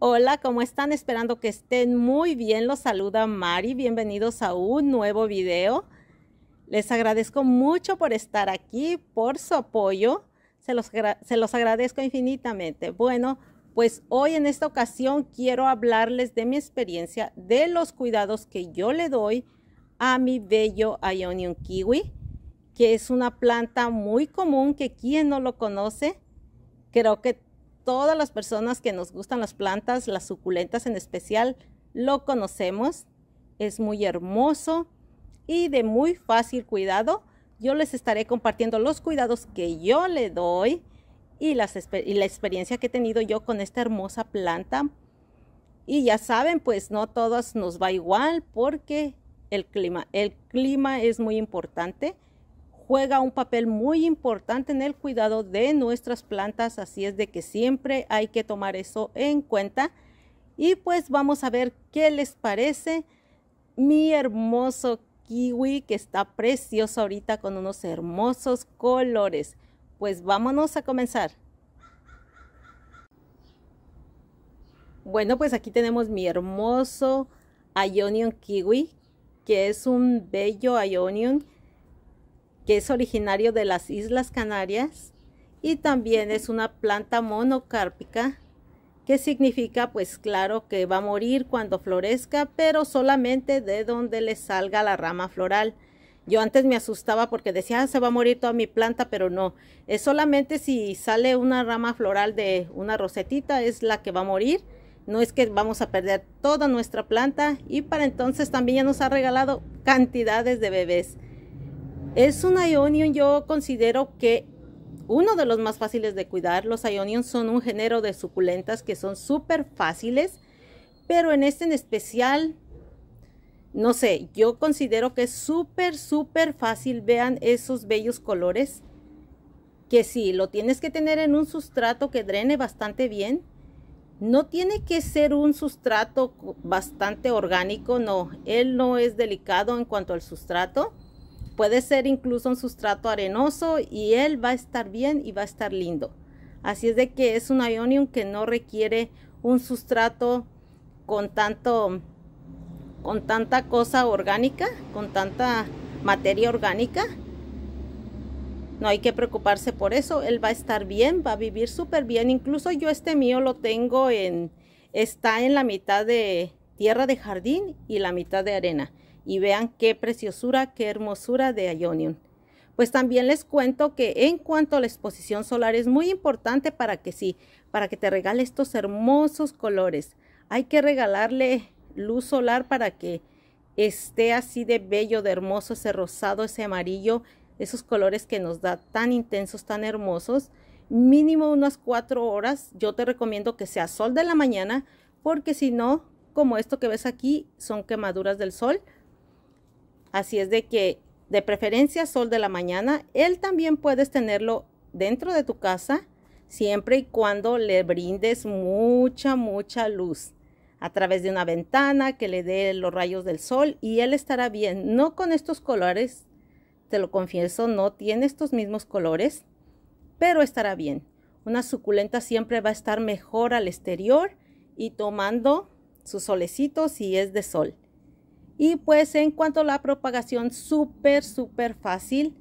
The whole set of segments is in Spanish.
Hola, ¿cómo están? Esperando que estén muy bien. Los saluda Mari. Bienvenidos a un nuevo video. Les agradezco mucho por estar aquí, por su apoyo. Se los, se los agradezco infinitamente. Bueno, pues hoy en esta ocasión quiero hablarles de mi experiencia, de los cuidados que yo le doy a mi bello Ionium Kiwi, que es una planta muy común que quien no lo conoce, creo que todas las personas que nos gustan las plantas, las suculentas en especial, lo conocemos. Es muy hermoso y de muy fácil cuidado. Yo les estaré compartiendo los cuidados que yo le doy y, las, la experiencia que he tenido yo con esta hermosa planta. Y ya saben, pues no todas nos va igual porque el clima, el clima es muy importante juega un papel muy importante en el cuidado de nuestras plantas, así es de que siempre hay que tomar eso en cuenta. Y pues vamos a ver qué les parece mi hermoso kiwi que está precioso ahorita con unos hermosos colores. Pues vámonos a comenzar. Bueno, pues aquí tenemos mi hermoso ionion Kiwi, que es un bello Ionian que es originario de las Islas Canarias y también es una planta monocárpica que significa pues claro que va a morir cuando florezca, pero solamente de donde le salga la rama floral. Yo antes me asustaba porque decía, ah, se va a morir toda mi planta, pero no, es solamente si sale una rama floral de una rosetita es la que va a morir. No es que vamos a perder toda nuestra planta y para entonces también ya nos ha regalado cantidades de bebés. Es un ionion, yo considero que uno de los más fáciles de cuidar. Los ionions son un género de suculentas que son súper fáciles, pero en este en especial, no sé, yo considero que es súper, súper fácil. Vean esos bellos colores que sí, lo tienes que tener en un sustrato que drene bastante bien. No tiene que ser un sustrato bastante orgánico, no. Él no es delicado en cuanto al sustrato. Puede ser incluso un sustrato arenoso y él va a estar bien y va a estar lindo. Así es de que es un ionium que no requiere un sustrato con tanto con tanta cosa orgánica, con tanta materia orgánica. No hay que preocuparse por eso, él va a estar bien, va a vivir súper bien. Incluso yo este mío lo tengo en, está en la mitad de tierra de jardín y la mitad de arena y vean qué preciosura, qué hermosura de Ionium. Pues también les cuento que en cuanto a la exposición solar es muy importante para que sí, para que te regale estos hermosos colores. Hay que regalarle luz solar para que esté así de bello, de hermoso, ese rosado, ese amarillo, esos colores que nos da tan intensos, tan hermosos. Mínimo unas cuatro horas. Yo te recomiendo que sea sol de la mañana, porque si no, como esto que ves aquí, son quemaduras del sol Así es de que de preferencia sol de la mañana, él también puedes tenerlo dentro de tu casa siempre y cuando le brindes mucha, mucha luz a través de una ventana que le dé los rayos del sol y él estará bien. No con estos colores, te lo confieso, no tiene estos mismos colores, pero estará bien. Una suculenta siempre va a estar mejor al exterior y tomando sus solecitos si es de sol. Y pues en cuanto a la propagación, súper, súper fácil.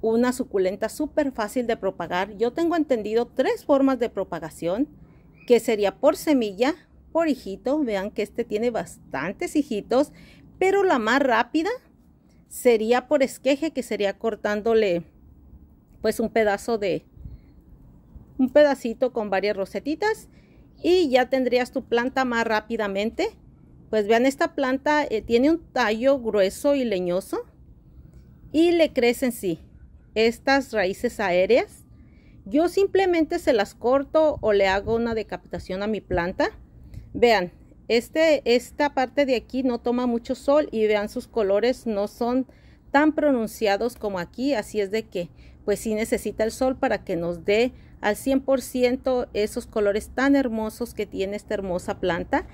Una suculenta súper fácil de propagar. Yo tengo entendido tres formas de propagación, que sería por semilla, por hijito. Vean que este tiene bastantes hijitos, pero la más rápida sería por esqueje, que sería cortándole pues un pedazo de, un pedacito con varias rosetitas y ya tendrías tu planta más rápidamente. Pues vean, esta planta eh, tiene un tallo grueso y leñoso y le crecen sí estas raíces aéreas. Yo simplemente se las corto o le hago una decapitación a mi planta. Vean, este, esta parte de aquí no toma mucho sol y vean sus colores no son tan pronunciados como aquí, así es de que pues sí necesita el sol para que nos dé al 100% esos colores tan hermosos que tiene esta hermosa planta.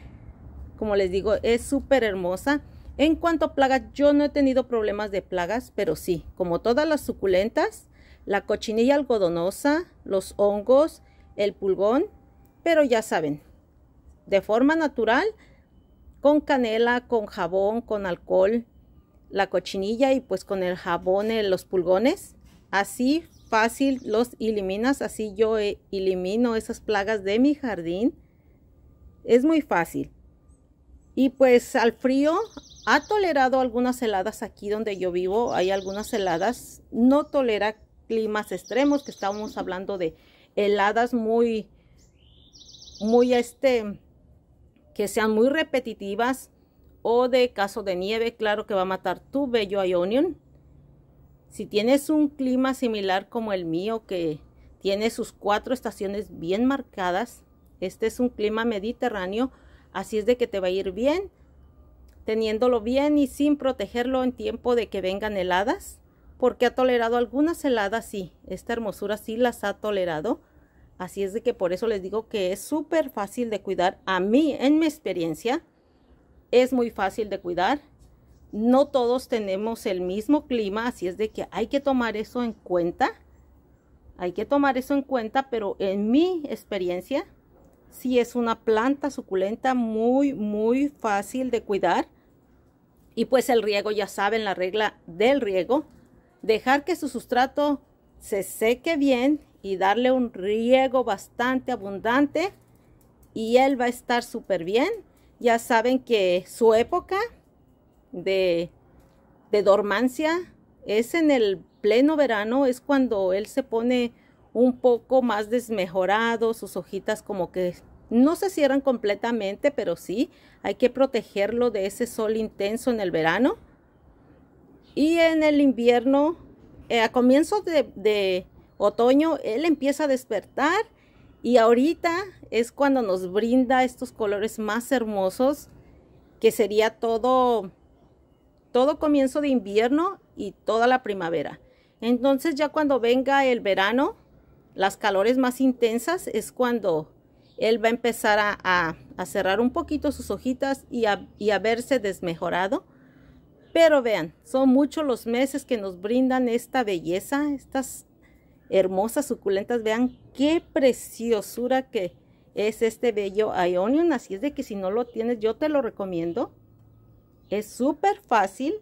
Como les digo, es súper hermosa. En cuanto a plagas, yo no he tenido problemas de plagas, pero sí, como todas las suculentas, la cochinilla algodonosa, los hongos, el pulgón, pero ya saben, de forma natural, con canela, con jabón, con alcohol, la cochinilla y pues con el jabón eh, los pulgones. Así fácil los eliminas, así yo eh, elimino esas plagas de mi jardín. Es muy fácil. Y pues al frío ha tolerado algunas heladas aquí donde yo vivo. Hay algunas heladas. No tolera climas extremos, que estábamos hablando de heladas muy, muy este, que sean muy repetitivas. O de caso de nieve, claro que va a matar tu bello Ionion. Si tienes un clima similar como el mío, que tiene sus cuatro estaciones bien marcadas, este es un clima mediterráneo, Así es de que te va a ir bien, teniéndolo bien y sin protegerlo en tiempo de que vengan heladas, porque ha tolerado algunas heladas, sí, esta hermosura sí las ha tolerado. Así es de que por eso les digo que es súper fácil de cuidar. A mí, en mi experiencia, es muy fácil de cuidar. No todos tenemos el mismo clima, así es de que hay que tomar eso en cuenta. Hay que tomar eso en cuenta, pero en mi experiencia, si es una planta suculenta muy, muy fácil de cuidar. Y pues el riego, ya saben la regla del riego. Dejar que su sustrato se seque bien y darle un riego bastante abundante y él va a estar súper bien. Ya saben que su época de, de dormancia es en el pleno verano, es cuando él se pone un poco más desmejorado, sus hojitas como que no se cierran completamente, pero sí hay que protegerlo de ese sol intenso en el verano. Y en el invierno, eh, a comienzos de, de otoño, él empieza a despertar y ahorita es cuando nos brinda estos colores más hermosos, que sería todo, todo comienzo de invierno y toda la primavera. Entonces ya cuando venga el verano, las calores más intensas es cuando él va a empezar a, cerrar un poquito sus hojitas y a, verse desmejorado. Pero vean, son muchos los meses que nos brindan esta belleza, estas hermosas suculentas. Vean qué preciosura que es este bello Ionion. Así es de que si no lo tienes, yo te lo recomiendo. Es súper fácil,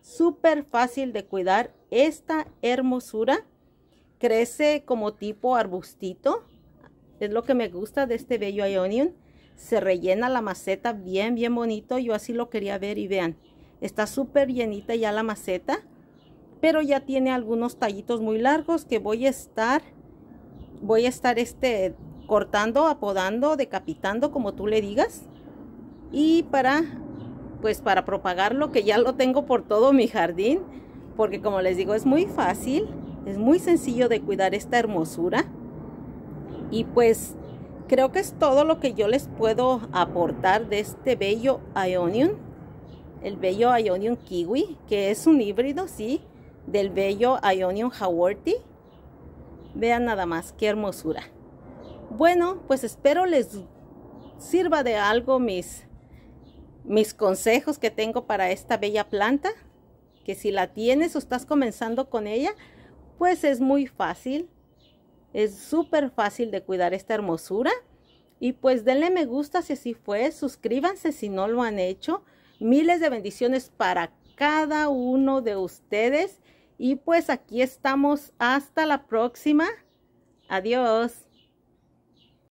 súper fácil de cuidar esta hermosura crece como tipo arbustito. Es lo que me gusta de este bello Ionion. Se rellena la maceta bien, bien bonito. Yo así lo quería ver y vean. Está súper llenita ya la maceta. Pero ya tiene algunos tallitos muy largos que voy a estar, voy a estar este cortando, apodando, decapitando, como tú le digas. Y para, pues para propagarlo, que ya lo tengo por todo mi jardín. Porque como les digo, es muy fácil es muy sencillo de cuidar esta hermosura. Y pues creo que es todo lo que yo les puedo aportar de este bello Ionium. El bello Ionium Kiwi, que es un híbrido, sí, del bello Ionium Haworthy. Vean nada más, qué hermosura. Bueno, pues espero les sirva de algo mis, mis consejos que tengo para esta bella planta. Que si la tienes o estás comenzando con ella, pues es muy fácil, es súper fácil de cuidar esta hermosura. Y pues denle me gusta si así fue, suscríbanse si no lo han hecho. Miles de bendiciones para cada uno de ustedes. Y pues aquí estamos hasta la próxima. Adiós.